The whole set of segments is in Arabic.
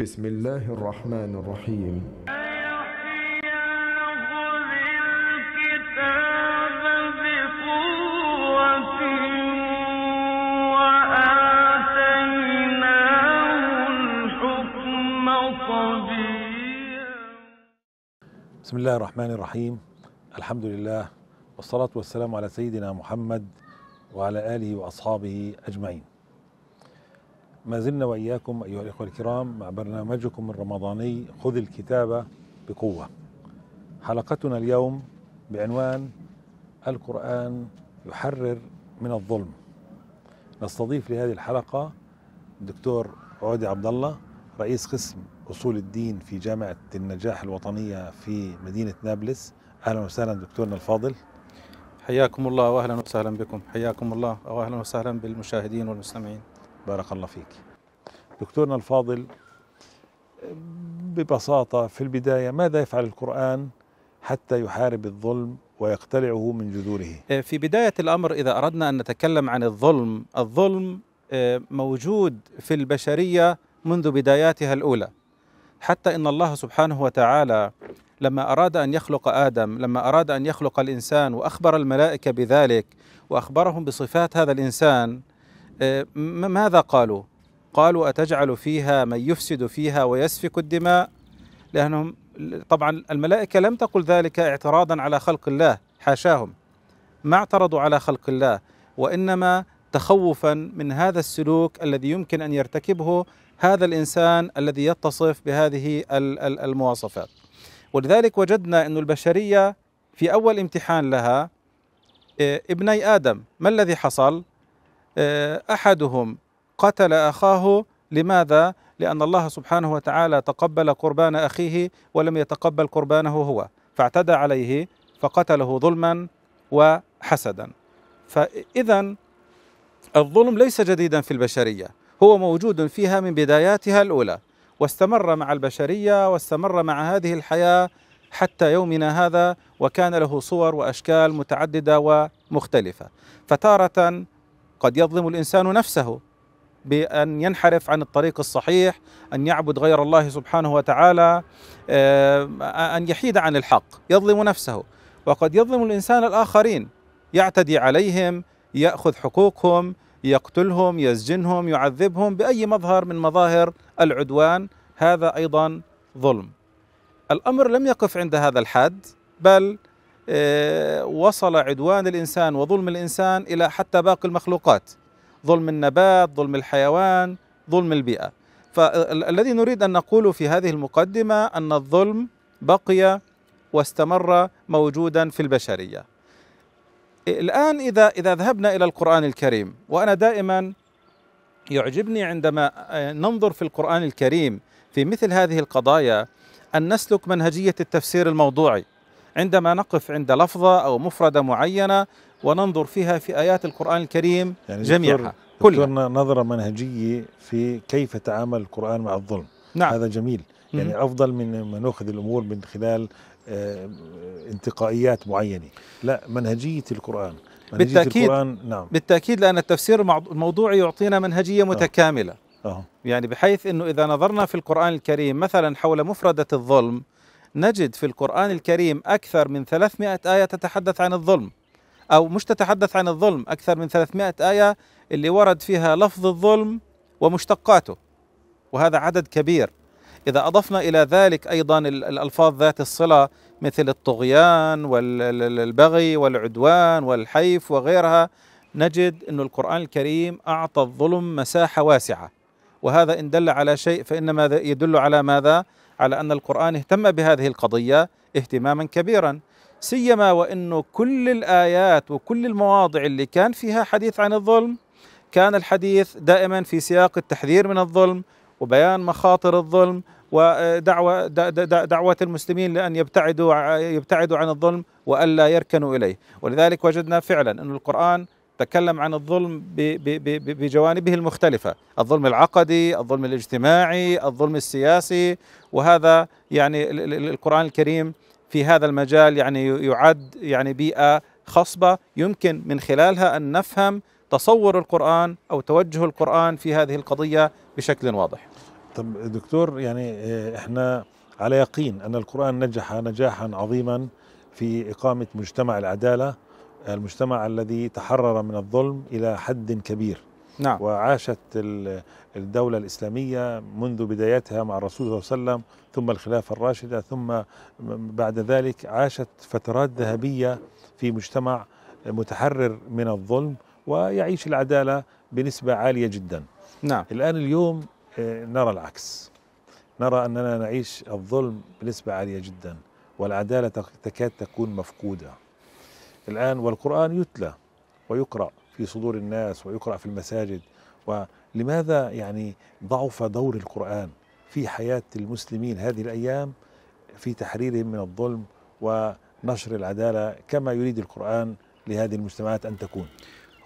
بسم الله الرحمن الرحيم بسم الله الرحمن الرحيم الحمد لله والصلاة والسلام على سيدنا محمد وعلى آله وأصحابه أجمعين ما زلنا وإياكم أيها الإخوة الكرام مع برنامجكم الرمضاني خذ الكتابة بقوة حلقتنا اليوم بعنوان القرآن يحرر من الظلم نستضيف لهذه الحلقة الدكتور عودي عبد الله رئيس قسم أصول الدين في جامعة النجاح الوطنية في مدينة نابلس أهلا وسهلا دكتورنا الفاضل حياكم الله واهلا وسهلا بكم حياكم الله واهلا وسهلا بالمشاهدين والمستمعين بارك الله فيك دكتورنا الفاضل ببساطة في البداية ماذا يفعل القرآن حتى يحارب الظلم ويقتلعه من جذوره آه، في بداية الأمر إذا أردنا أن نتكلم عن الظلم الظلم آه، موجود في البشرية منذ بداياتها الأولى حتى إن الله سبحانه وتعالى لما أراد أن يخلق آدم لما أراد أن يخلق الإنسان وأخبر الملائكة بذلك وأخبرهم بصفات هذا الإنسان آه، ماذا قالوا؟ قالوا أتجعل فيها من يفسد فيها ويسفك الدماء لأنهم طبعا الملائكة لم تقل ذلك اعتراضا على خلق الله حاشاهم ما اعترضوا على خلق الله وإنما تخوفا من هذا السلوك الذي يمكن أن يرتكبه هذا الإنسان الذي يتصف بهذه المواصفات ولذلك وجدنا أن البشرية في أول امتحان لها آه، ابني آدم ما الذي حصل؟ آه، احدهم قتل اخاه لماذا؟ لان الله سبحانه وتعالى تقبل قربان اخيه ولم يتقبل قربانه هو فاعتدى عليه فقتله ظلما وحسدا فاذا الظلم ليس جديدا في البشريه هو موجود فيها من بداياتها الاولى واستمر مع البشريه واستمر مع هذه الحياه حتى يومنا هذا وكان له صور واشكال متعدده ومختلفه فتاره قد يظلم الانسان نفسه بأن ينحرف عن الطريق الصحيح أن يعبد غير الله سبحانه وتعالى آه، أن يحيد عن الحق يظلم نفسه وقد يظلم الإنسان الآخرين يعتدي عليهم يأخذ حقوقهم يقتلهم يسجنهم يعذبهم بأي مظهر من مظاهر العدوان هذا أيضا ظلم الأمر لم يقف عند هذا الحد بل آه، وصل عدوان الإنسان وظلم الإنسان إلى حتى باقي المخلوقات ظلم النبات ظلم الحيوان ظلم البيئة فالذي نريد أن نقوله في هذه المقدمة أن الظلم بقي واستمر موجودا في البشرية الآن إذا إذا ذهبنا إلى القرآن الكريم وأنا دائما يعجبني عندما آه، ننظر في القرآن الكريم في مثل هذه القضايا أن نسلك منهجية التفسير الموضوعي عندما نقف عند لفظة أو مفردة معينة وننظر فيها في آيات القرآن الكريم يعني جميعها كل نظرة منهجية في كيف تعامل القرآن مع الظلم نعم. هذا جميل يعني أفضل من ما نأخذ الأمور من خلال آه، انتقائيات معينة لا منهجية القرآن منهجية بالتأكيد القرآن نعم بالتأكيد لأن التفسير الموضوعي يعطينا منهجية آه. متكاملة أوه. أوه. يعني بحيث أنه إذا نظرنا في القرآن الكريم مثلا حول مفردة الظلم نجد في القرآن الكريم أكثر من 300 آية تتحدث عن الظلم أو مش تتحدث عن الظلم أكثر من 300 آية اللي ورد فيها لفظ الظلم ومشتقاته وهذا عدد كبير إذا أضفنا إلى ذلك أيضا الألفاظ ذات الصلة مثل الطغيان والبغي والعدوان والحيف وغيرها نجد أن القرآن الكريم أعطى الظلم مساحة واسعة وهذا إن دل على شيء فإنما يدل على ماذا؟ على أن القرآن اهتم بهذه القضية اهتماما كبيرا سيما وأنه كل الآيات وكل المواضع اللي كان فيها حديث عن الظلم كان الحديث دائما في سياق التحذير من الظلم وبيان مخاطر الظلم ودعوة دعوة المسلمين لأن يبتعدوا يبتعدوا عن الظلم وألا يركنوا إليه ولذلك وجدنا فعلا أن القرآن تكلم عن الظلم بجوانبه المختلفة الظلم العقدي الظلم الاجتماعي الظلم السياسي وهذا يعني القرآن الكريم في هذا المجال يعني يعد يعني بيئة خصبة يمكن من خلالها أن نفهم تصور القرآن أو توجه القرآن في هذه القضية بشكل واضح طب دكتور يعني آه، احنا على يقين أن القرآن نجح نجاحا عظيما في إقامة مجتمع العدالة المجتمع الذي تحرر من الظلم إلى حد كبير نعم. وعاشت الدولة الإسلامية منذ بدايتها مع الرسول صلى الله عليه وسلم ثم الخلافة الراشدة ثم بعد ذلك عاشت فترات ذهبية في مجتمع متحرر من الظلم ويعيش العدالة بنسبة عالية جدا نعم. الآن اليوم آه، نرى العكس نرى أننا نعيش الظلم بنسبة عالية جدا والعدالة تكاد تكون مفقودة الآن والقرآن يتلى ويقرأ في صدور الناس ويقرأ في المساجد ولماذا يعني ضعف دور القرآن في حياة المسلمين هذه الأيام في تحريرهم من الظلم ونشر العدالة كما يريد القرآن لهذه المجتمعات أن تكون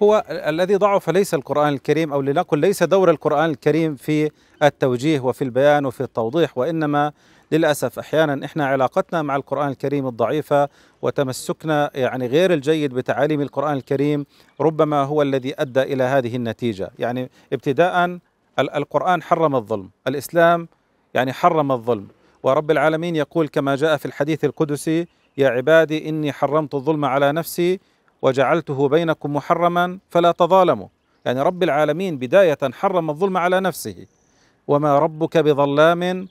هو الذي ضعف ليس القرآن الكريم أو لنقل ليس دور القرآن الكريم في التوجيه وفي البيان وفي التوضيح وإنما للأسف أحيانا إحنا علاقتنا مع القرآن الكريم الضعيفة وتمسكنا يعني غير الجيد بتعاليم القرآن الكريم ربما هو الذي أدى إلى هذه النتيجة يعني ابتداء القرآن حرم الظلم الإسلام يعني حرم الظلم ورب العالمين يقول كما جاء في الحديث القدسي يا عبادي إني حرمت الظلم على نفسي وجعلته بينكم محرما فلا تظالموا يعني رب العالمين بداية حرم الظلم على نفسه وما ربك بظلام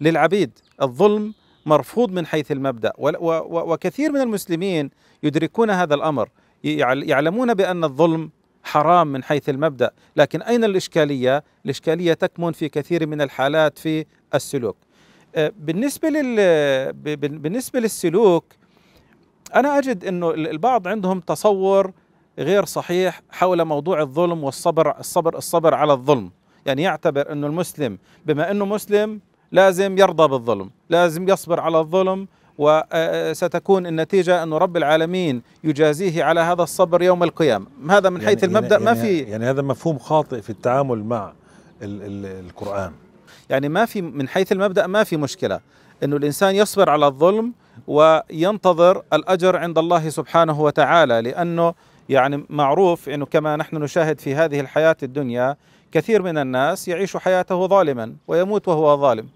للعبيد الظلم مرفوض من حيث المبدا وكثير من المسلمين يدركون هذا الامر يعلمون بان الظلم حرام من حيث المبدا لكن اين الاشكاليه الاشكاليه تكمن في كثير من الحالات في السلوك آه، بالنسبه لل بالنسبه للسلوك انا اجد انه البعض عندهم تصور غير صحيح حول موضوع الظلم والصبر الصبر الصبر على الظلم يعني يعتبر انه المسلم بما انه مسلم لازم يرضى بالظلم لازم يصبر على الظلم وستكون آه، آه، النتيجة أن رب العالمين يجازيه على هذا الصبر يوم القيامة هذا من يعني حيث يعني المبدأ يعني ما في يعني هذا مفهوم خاطئ في التعامل مع الـ الـ القرآن يعني ما في من حيث المبدأ ما في مشكلة أنه الإنسان يصبر على الظلم وينتظر الأجر عند الله سبحانه وتعالى لأنه يعني معروف أنه كما نحن نشاهد في هذه الحياة الدنيا كثير من الناس يعيش حياته ظالما ويموت وهو ظالم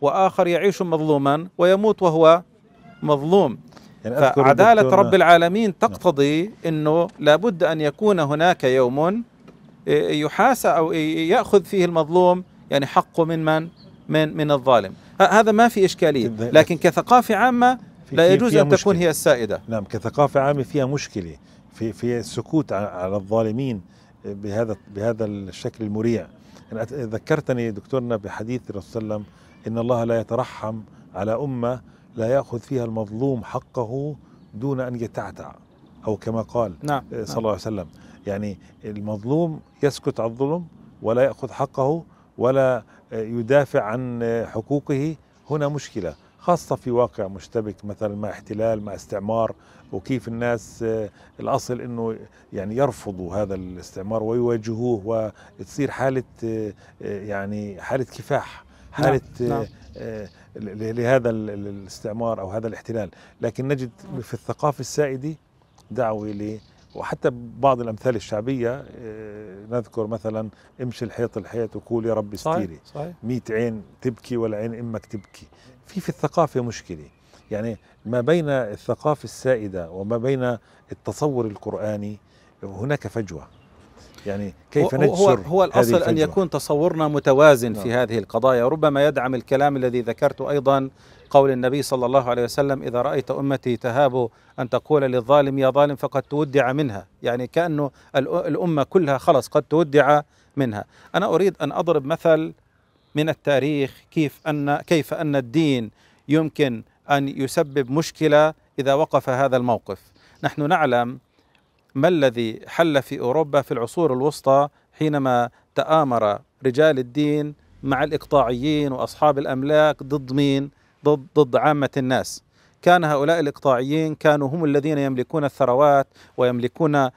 وآخر يعيش مظلوما ويموت وهو مظلوم يعني فعدالة رب العالمين نعم. تقتضي أنه لابد أن يكون هناك يوم إيه، يحاسى أو إيه، يأخذ فيه المظلوم يعني حقه من من من من الظالم هذا ما في إشكالية لكن كثقافة عامة لا يجوز أن تكون هي السائدة نعم كثقافة عامة فيها مشكلة في في السكوت على الظالمين بهذا بهذا الشكل المريع ذكرتني دكتورنا بحديث الرسول صلى الله عليه وسلم ان الله لا يترحم على امه لا ياخذ فيها المظلوم حقه دون ان يتعتع او كما قال نعم. آه، نعم. صلى الله عليه وسلم يعني المظلوم يسكت عن الظلم ولا ياخذ حقه ولا آه، يدافع عن آه، حقوقه هنا مشكله خاصة في واقع مشتبك مثلا مع احتلال مع استعمار وكيف الناس آه، الأصل أنه يعني يرفضوا هذا الاستعمار ويواجهوه وتصير حالة آه، آه، يعني حالة كفاح نعم، حالة نعم. لهذا الاستعمار أو هذا الاحتلال لكن نجد نعم. في الثقافة السائدة دعوة ل وحتى بعض الامثال الشعبيه نذكر مثلا امشي الحيط الحيط وقول يا رب استيري 100 عين تبكي والعين امك تبكي في في الثقافة مشكلة يعني ما بين الثقافة السائدة وما بين التصور القرآني هناك فجوة يعني كيف هو نجسر هو, هو الأصل أن يكون تصورنا متوازن نعم. في هذه القضايا وربما يدعم الكلام الذي ذكرته أيضا قول النبي صلى الله عليه وسلم إذا رأيت أمتي تهاب أن تقول للظالم يا ظالم فقد تودع منها يعني كأنه الأمة كلها خلص قد تودع منها أنا أريد أن أضرب مثل من التاريخ كيف أن كيف أن الدين يمكن أن يسبب مشكلة إذا وقف هذا الموقف نحن نعلم ما الذي حل في أوروبا في العصور الوسطى حينما تآمر رجال الدين مع الإقطاعيين وأصحاب الأملاك ضد مين؟ ضد ضد عامة الناس. كان هؤلاء الإقطاعيين كانوا هم الذين يملكون الثروات ويملكون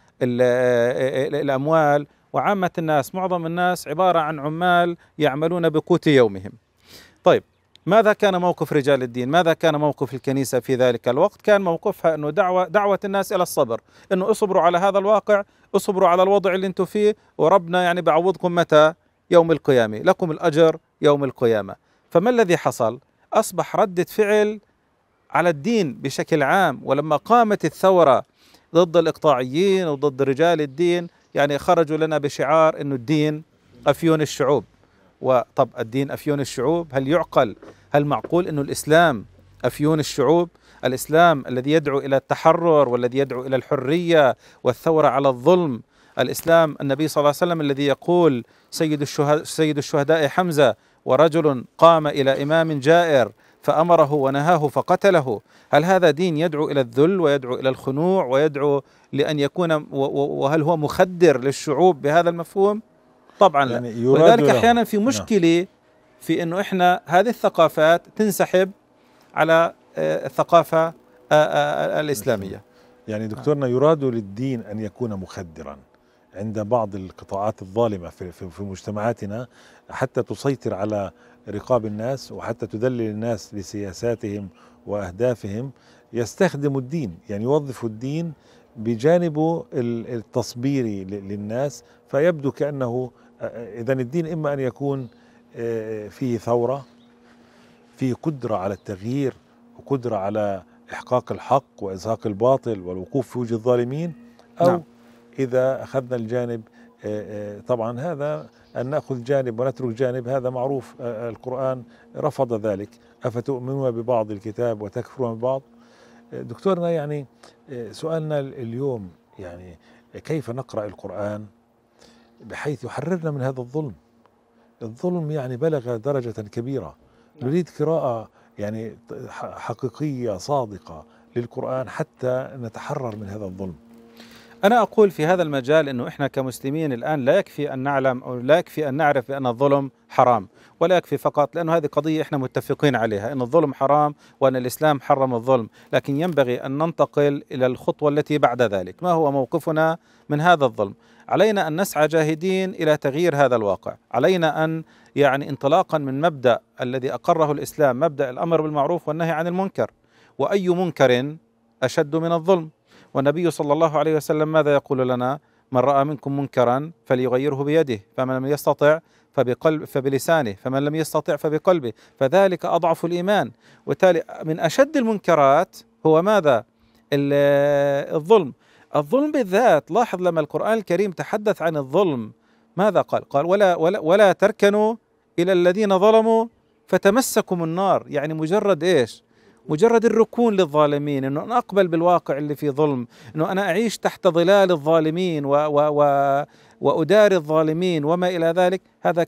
الأموال وعامة الناس معظم الناس عبارة عن عمال يعملون بقوت يومهم طيب ماذا كان موقف رجال الدين ماذا كان موقف الكنيسة في ذلك الوقت كان موقفها أنه دعوة, دعوة الناس إلى الصبر أنه اصبروا على هذا الواقع اصبروا على الوضع اللي انتم فيه وربنا يعني بعوضكم متى يوم القيامة لكم الأجر يوم القيامة فما الذي حصل أصبح ردة فعل على الدين بشكل عام ولما قامت الثورة ضد الإقطاعيين وضد رجال الدين يعني خرجوا لنا بشعار انه الدين افيون الشعوب وطب الدين افيون الشعوب هل يعقل هل معقول انه الاسلام افيون الشعوب الاسلام الذي يدعو الى التحرر والذي يدعو الى الحريه والثوره على الظلم الاسلام النبي صلى الله عليه وسلم الذي يقول سيد الشهداء, سيد الشهداء حمزه ورجل قام الى امام جائر فامره ونهاه فقتله هل هذا دين يدعو الى الذل ويدعو الى الخنوع ويدعو لان يكون وهل هو مخدر للشعوب بهذا المفهوم طبعا لا يعني ولذلك احيانا في نعم. مشكله في انه احنا هذه الثقافات تنسحب على آه، الثقافه آه، آه، الاسلاميه يعني دكتورنا يراد للدين ان يكون مخدرا عند بعض القطاعات الظالمه في مجتمعاتنا حتى تسيطر على رقاب الناس وحتى تدلل الناس لسياساتهم واهدافهم يستخدم الدين يعني يوظف الدين بجانبه التصبيري للناس فيبدو كانه اذا الدين اما ان يكون فيه ثوره فيه قدره على التغيير وقدره على احقاق الحق وازهاق الباطل والوقوف في وجه الظالمين او نعم. اذا اخذنا الجانب آه، آه، طبعا هذا أن نأخذ جانب ونترك جانب هذا معروف آه، القرآن رفض ذلك أفتؤمنون ببعض الكتاب وتكفرون ببعض دكتورنا يعني سؤالنا اليوم يعني كيف نقرأ القرآن بحيث يحررنا من هذا الظلم الظلم يعني بلغ درجة كبيرة نعم. نريد قراءة يعني حقيقية صادقة للقرآن حتى نتحرر من هذا الظلم أنا أقول في هذا المجال أنه إحنا كمسلمين الآن لا يكفي أن نعلم أو لا يكفي أن نعرف بأن الظلم حرام ولا يكفي فقط لأنه هذه قضية إحنا متفقين عليها أن الظلم حرام وأن الإسلام حرم الظلم لكن ينبغي أن ننتقل إلى الخطوة التي بعد ذلك ما هو موقفنا من هذا الظلم علينا أن نسعى جاهدين إلى تغيير هذا الواقع علينا أن يعني انطلاقا من مبدأ الذي أقره الإسلام مبدأ الأمر بالمعروف والنهي عن المنكر وأي منكر أشد من الظلم والنبي صلى الله عليه وسلم ماذا يقول لنا من رأى منكم منكرا فليغيره بيده فمن لم يستطع فبقلب فبلسانه فمن لم يستطع فبقلبه فذلك أضعف الإيمان وبالتالي من أشد المنكرات هو ماذا الظلم الظلم بالذات لاحظ لما القرآن الكريم تحدث عن الظلم ماذا قال قال ولا, ولا, ولا تركنوا إلى الذين ظلموا فتمسكم النار يعني مجرد إيش مجرد الركون للظالمين انه انا اقبل بالواقع اللي فيه ظلم انه انا اعيش تحت ظلال الظالمين و, و, و واداري الظالمين وما الى ذلك هذا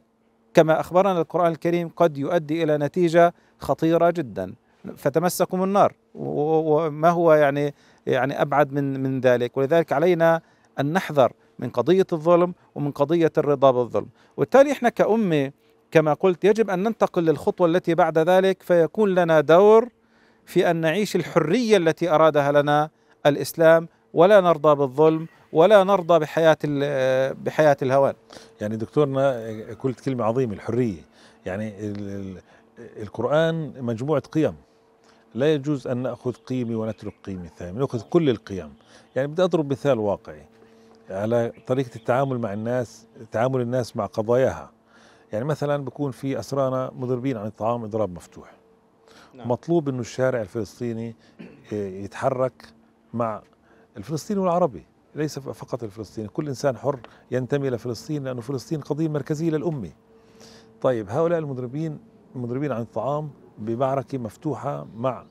كما اخبرنا القران الكريم قد يؤدي الى نتيجه خطيره جدا فتمسكم النار وما هو يعني يعني ابعد من من ذلك ولذلك علينا ان نحذر من قضيه الظلم ومن قضيه الرضا بالظلم وبالتالي احنا كامه كما قلت يجب ان ننتقل للخطوه التي بعد ذلك فيكون لنا دور في ان نعيش الحريه التي ارادها لنا الاسلام ولا نرضى بالظلم ولا نرضى بحياه بحياه الهوان. يعني دكتورنا قلت كلمه عظيمه الحريه، يعني القران مجموعه قيم لا يجوز ان ناخذ قيمه ونترك قيمه ثانيه، ناخذ كل القيم. يعني بدي اضرب مثال واقعي على طريقه التعامل مع الناس، تعامل الناس مع قضاياها. يعني مثلا بكون في اسرانا مضربين عن الطعام اضراب مفتوح. نعم. مطلوب انه الشارع الفلسطيني آه، يتحرك مع الفلسطيني والعربي ليس فقط الفلسطيني كل انسان حر ينتمي لفلسطين لانه فلسطين قضيه مركزيه للامه طيب هؤلاء المضربين المدربين عن الطعام بمعركه مفتوحه مع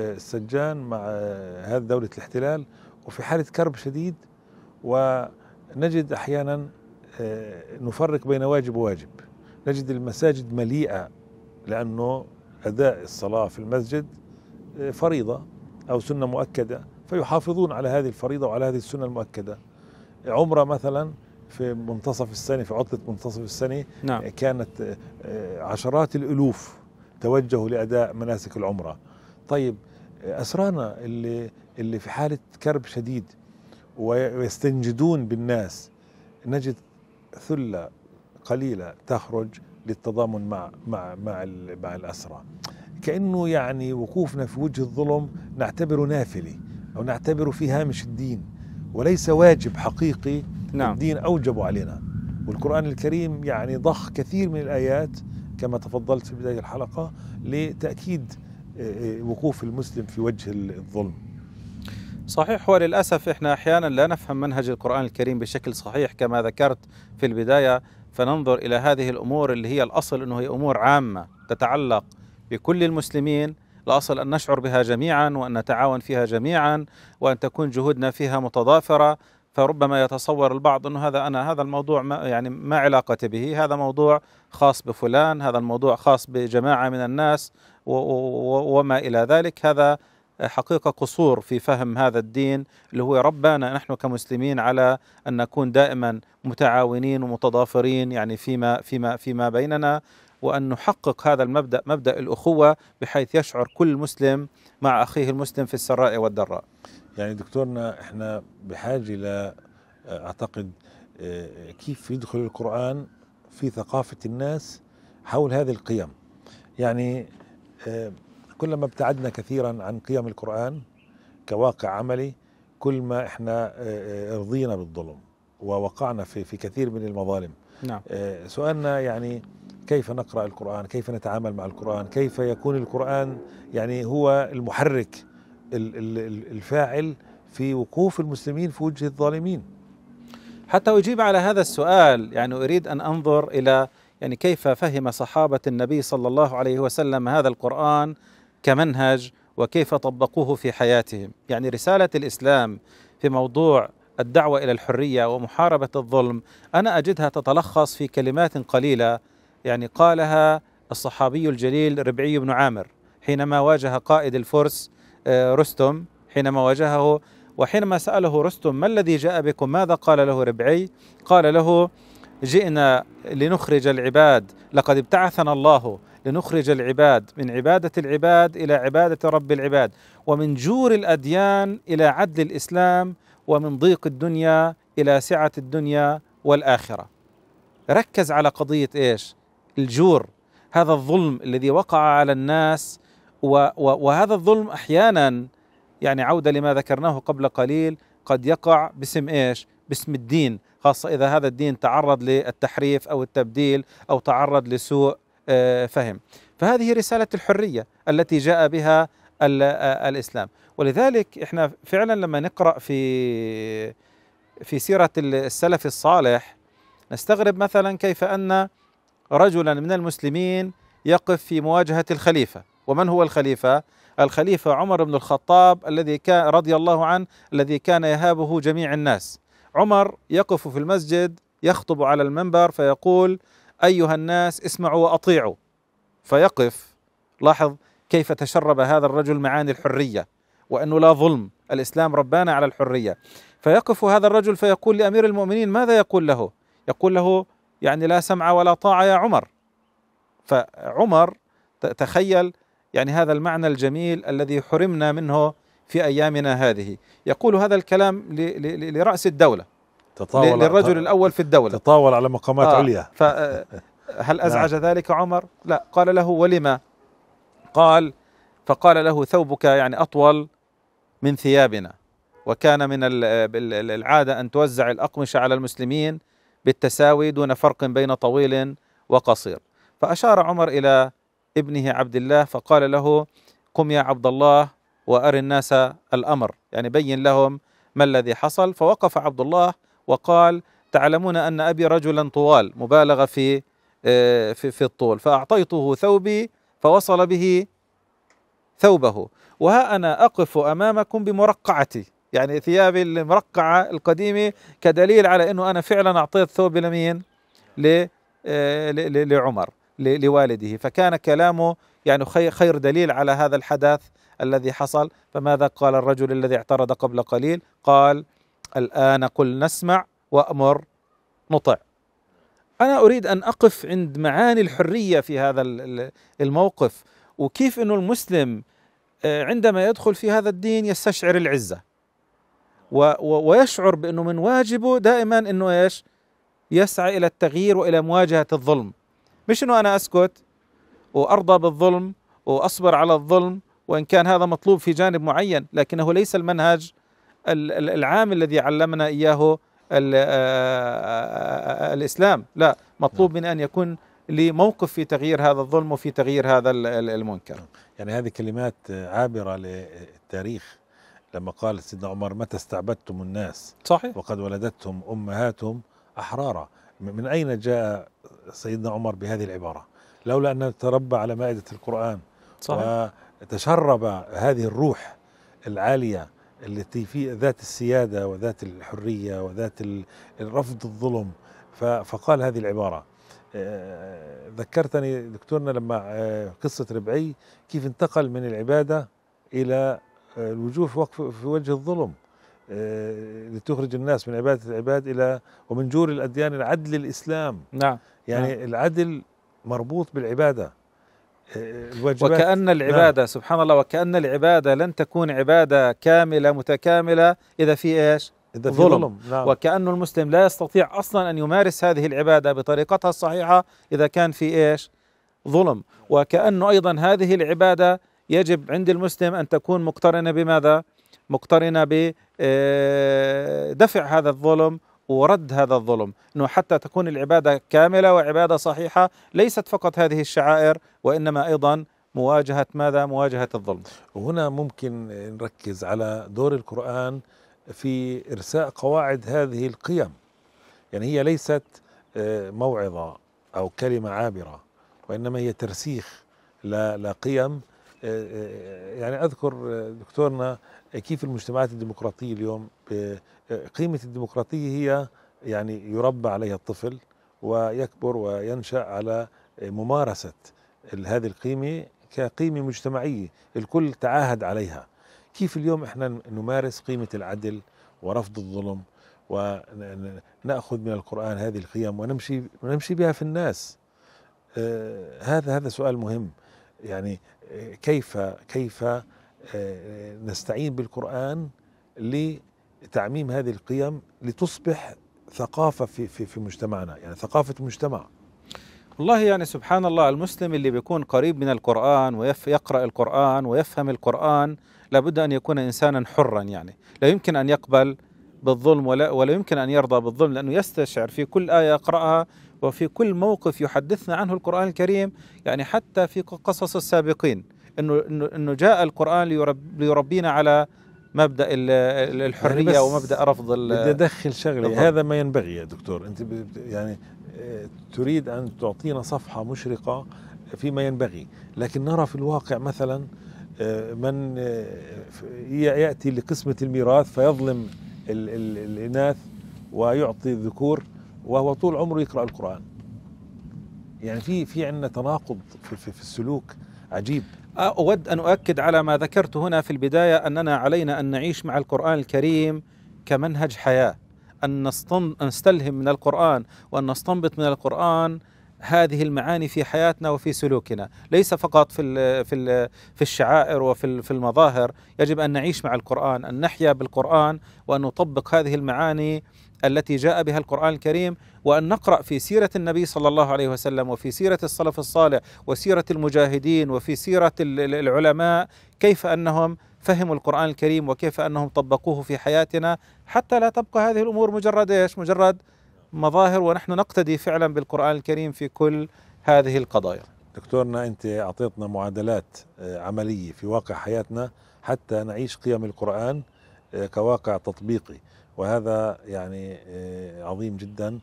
آه، السجان مع آه، هذه دوله الاحتلال وفي حاله كرب شديد ونجد احيانا نفرق بين واجب وواجب نجد المساجد مليئه لانه أداء الصلاة في المسجد آه، فريضة أو سنة مؤكدة فيحافظون على هذه الفريضة وعلى هذه السنة المؤكدة عمرة مثلا في منتصف السنة في عطلة منتصف السنة نعم. آه، كانت آه، عشرات الألوف توجهوا لأداء مناسك العمرة طيب أسرانا اللي, اللي في حالة كرب شديد ويستنجدون بالناس نجد ثلة قليلة تخرج للتضامن مع مع مع مع الاسرى كانه يعني وقوفنا في وجه الظلم نعتبره نافله او نعتبره في هامش الدين وليس واجب حقيقي نعم. الدين اوجبه علينا والقران الكريم يعني ضخ كثير من الايات كما تفضلت في بدايه الحلقه لتاكيد آه، آه، وقوف المسلم في وجه الظلم صحيح وللاسف احنا احيانا لا نفهم منهج القران الكريم بشكل صحيح كما ذكرت في البدايه فننظر إلى هذه الأمور اللي هي الأصل أنه هي أمور عامة تتعلق بكل المسلمين الأصل أن نشعر بها جميعا وأن نتعاون فيها جميعا وأن تكون جهودنا فيها متضافرة فربما يتصور البعض أنه هذا أنا هذا الموضوع ما يعني ما علاقة به هذا موضوع خاص بفلان هذا الموضوع خاص بجماعة من الناس وما إلى ذلك هذا حقيقه قصور في فهم هذا الدين اللي هو ربانا نحن كمسلمين على ان نكون دائما متعاونين ومتضافرين يعني فيما فيما فيما بيننا وان نحقق هذا المبدا مبدا الاخوه بحيث يشعر كل مسلم مع اخيه المسلم في السراء والضراء. يعني دكتورنا احنا بحاجه ل آه، اعتقد آه، كيف يدخل القران في ثقافه الناس حول هذه القيم. يعني آه، كلما ابتعدنا كثيرا عن قيم القرآن كواقع عملي كل ما احنا آه، آه، رضينا بالظلم ووقعنا في في كثير من المظالم نعم. آه، سؤالنا يعني كيف نقرأ القرآن كيف نتعامل مع القرآن كيف يكون القرآن يعني هو المحرك الفاعل في وقوف المسلمين في وجه الظالمين حتى أجيب على هذا السؤال يعني أريد أن أنظر إلى يعني كيف فهم صحابة النبي صلى الله عليه وسلم هذا القرآن كمنهج وكيف طبقوه في حياتهم يعني رساله الاسلام في موضوع الدعوه الى الحريه ومحاربه الظلم انا اجدها تتلخص في كلمات قليله يعني قالها الصحابي الجليل ربعي بن عامر حينما واجه قائد الفرس آه، رستم حينما واجهه وحينما ساله رستم ما الذي جاء بكم ماذا قال له ربعي قال له جئنا لنخرج العباد لقد ابتعثنا الله لنخرج العباد من عبادة العباد إلى عبادة رب العباد ومن جور الأديان إلى عدل الإسلام ومن ضيق الدنيا إلى سعة الدنيا والآخرة ركز على قضية إيش الجور هذا الظلم الذي وقع على الناس و و وهذا الظلم أحيانا يعني عودة لما ذكرناه قبل قليل قد يقع باسم إيش باسم الدين خاصة إذا هذا الدين تعرض للتحريف أو التبديل أو تعرض لسوء آه، فهم فهذه رسالة الحرية التي جاء بها آه، الإسلام ولذلك احنا فعلا لما نقرأ في في سيرة السلف الصالح نستغرب مثلا كيف أن رجلا من المسلمين يقف في مواجهة الخليفة ومن هو الخليفة؟ الخليفة عمر بن الخطاب الذي كان رضي الله عنه الذي كان يهابه جميع الناس عمر يقف في المسجد يخطب على المنبر فيقول ايها الناس اسمعوا واطيعوا فيقف لاحظ كيف تشرب هذا الرجل معاني الحريه وانه لا ظلم الاسلام ربانا على الحريه فيقف هذا الرجل فيقول لامير المؤمنين ماذا يقول له؟ يقول له يعني لا سمع ولا طاعه يا عمر فعمر تخيل يعني هذا المعنى الجميل الذي حرمنا منه في ايامنا هذه يقول هذا الكلام لراس الدوله تطاول للرجل الأول في الدولة تطاول على مقامات آه عليا آه، هل نعم. أزعج نعم. ذلك عمر؟ لا قال له ولما؟ قال فقال له ثوبك يعني أطول من ثيابنا وكان من العادة أن توزع الأقمشة على المسلمين بالتساوي دون فرق بين طويل وقصير فأشار عمر إلى ابنه عبد الله فقال له قم يا عبد الله وأر الناس الأمر يعني بين لهم ما الذي حصل فوقف عبد الله وقال تعلمون أن أبي رجلا طوال مبالغة في آه، في, في الطول فأعطيته ثوبي فوصل به ثوبه وها أنا أقف أمامكم بمرقعتي يعني ثيابي المرقعة القديمة كدليل على أنه أنا فعلا أعطيت ثوبي لمين آه، لعمر لوالده فكان كلامه يعني خير دليل على هذا الحدث الذي حصل فماذا قال الرجل الذي اعترض قبل قليل قال الآن قل نسمع وأمر نطع أنا أريد أن أقف عند معاني الحرية في هذا الموقف وكيف أن المسلم آه، عندما يدخل في هذا الدين يستشعر العزة ويشعر بأنه من واجبه دائما أنه إيش يسعى إلى التغيير وإلى مواجهة الظلم مش أنه أنا أسكت وأرضى بالظلم وأصبر على الظلم وإن كان هذا مطلوب في جانب معين لكنه ليس المنهج العام الذي علمنا إياه الإسلام لا مطلوب نعم. من أن يكون لموقف في تغيير هذا الظلم وفي تغيير هذا المنكر نعم. يعني هذه كلمات عابرة للتاريخ لما قال سيدنا عمر متى استعبدتم الناس صحيح وقد ولدتهم أمهاتهم أحرارا من أين جاء سيدنا عمر بهذه العبارة لولا ان تربى على مائدة القرآن صحيح. وتشرب هذه الروح العالية التي في ذات السياده وذات الحريه وذات رفض الظلم فقال هذه العباره آه، ذكرتني دكتورنا لما آه، قصه ربعي كيف انتقل من العباده الى آه، الوجوه في وجه الظلم لتخرج الناس من عباده العباد الى ومن جور الاديان العدل الاسلام نعم يعني نعم. العدل مربوط بالعباده وكأن العبادة نعم. سبحان الله وكأن العبادة لن تكون عبادة كاملة متكاملة إذا في إيش إذا في ظلم, ظلم. نعم. وكأن المسلم لا يستطيع أصلا أن يمارس هذه العبادة بطريقتها الصحيحة إذا كان في إيش ظلم وكأنه أيضا هذه العبادة يجب عند المسلم أن تكون مقترنة بماذا مقترنة بدفع آه، هذا الظلم ورد هذا الظلم انه حتى تكون العباده كامله وعباده صحيحه ليست فقط هذه الشعائر وانما ايضا مواجهه ماذا؟ مواجهه الظلم. وهنا ممكن نركز على دور القران في ارساء قواعد هذه القيم. يعني هي ليست آه، موعظه او كلمه عابره وانما هي ترسيخ لقيم يعني اذكر دكتورنا كيف المجتمعات الديمقراطيه اليوم قيمه الديمقراطيه هي يعني يربى عليها الطفل ويكبر وينشا على ممارسه هذه القيمه كقيمه مجتمعيه الكل تعاهد عليها كيف اليوم احنا نمارس قيمه العدل ورفض الظلم وناخذ من القران هذه القيم ونمشي ونمشي بها في الناس آه هذا هذا سؤال مهم يعني آه، كيف كيف آه، نستعين بالقرآن لتعميم هذه القيم لتصبح ثقافة في في في مجتمعنا يعني ثقافة مجتمع والله يعني سبحان الله المسلم اللي بيكون قريب من القرآن ويقرأ القرآن ويفهم القرآن لابد أن يكون إنسانا حرا يعني لا يمكن أن يقبل بالظلم ولا, ولا يمكن أن يرضى بالظلم لأنه يستشعر في كل آية يقرأها وفي كل موقف يحدثنا عنه القرآن الكريم يعني حتى في قصص السابقين انه انه انه جاء القرآن ليرب ليربينا على مبدا يعني الحريه يعني ومبدا رفض بدي ادخل شغله هذا ما ينبغي يا دكتور انت يعني آه، تريد ان تعطينا صفحه مشرقه فيما ينبغي لكن نرى في الواقع مثلا آه، من آه، ياتي لقسمه الميراث فيظلم الاناث ويعطي الذكور وهو طول عمره يقرأ القرآن يعني في في عندنا تناقض في, في, في السلوك عجيب أود أن أؤكد على ما ذكرت هنا في البداية أننا علينا أن نعيش مع القرآن الكريم كمنهج حياة أن نستلهم من القرآن وأن نستنبط من القرآن هذه المعاني في حياتنا وفي سلوكنا ليس فقط في في في الشعائر وفي في المظاهر يجب ان نعيش مع القران ان نحيا بالقران وان نطبق هذه المعاني التي جاء بها القرآن الكريم وأن نقرأ في سيرة النبي صلى الله عليه وسلم وفي سيرة الصلف الصالح وسيرة المجاهدين وفي سيرة العلماء كيف أنهم فهموا القرآن الكريم وكيف أنهم طبقوه في حياتنا حتى لا تبقى هذه الأمور مجرد إيش مجرد مظاهر ونحن نقتدي فعلا بالقرآن الكريم في كل هذه القضايا دكتورنا أنت أعطيتنا معادلات آه، عملية في واقع حياتنا حتى نعيش قيم القرآن آه، كواقع تطبيقي وهذا يعني آه، عظيم جدا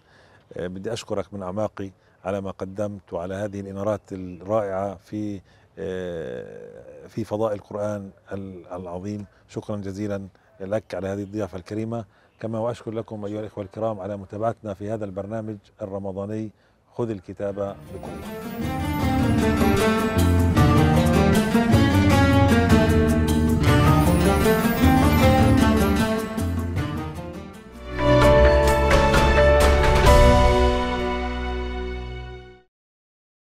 آه، بدي أشكرك من أعماقي على ما قدمت وعلى هذه الإنارات الرائعة في آه، في فضاء القرآن العظيم شكرا جزيلا لك على هذه الضيافة الكريمة كما وأشكر لكم أيها الإخوة الكرام على متابعتنا في هذا البرنامج الرمضاني خذ الكتاب بقوة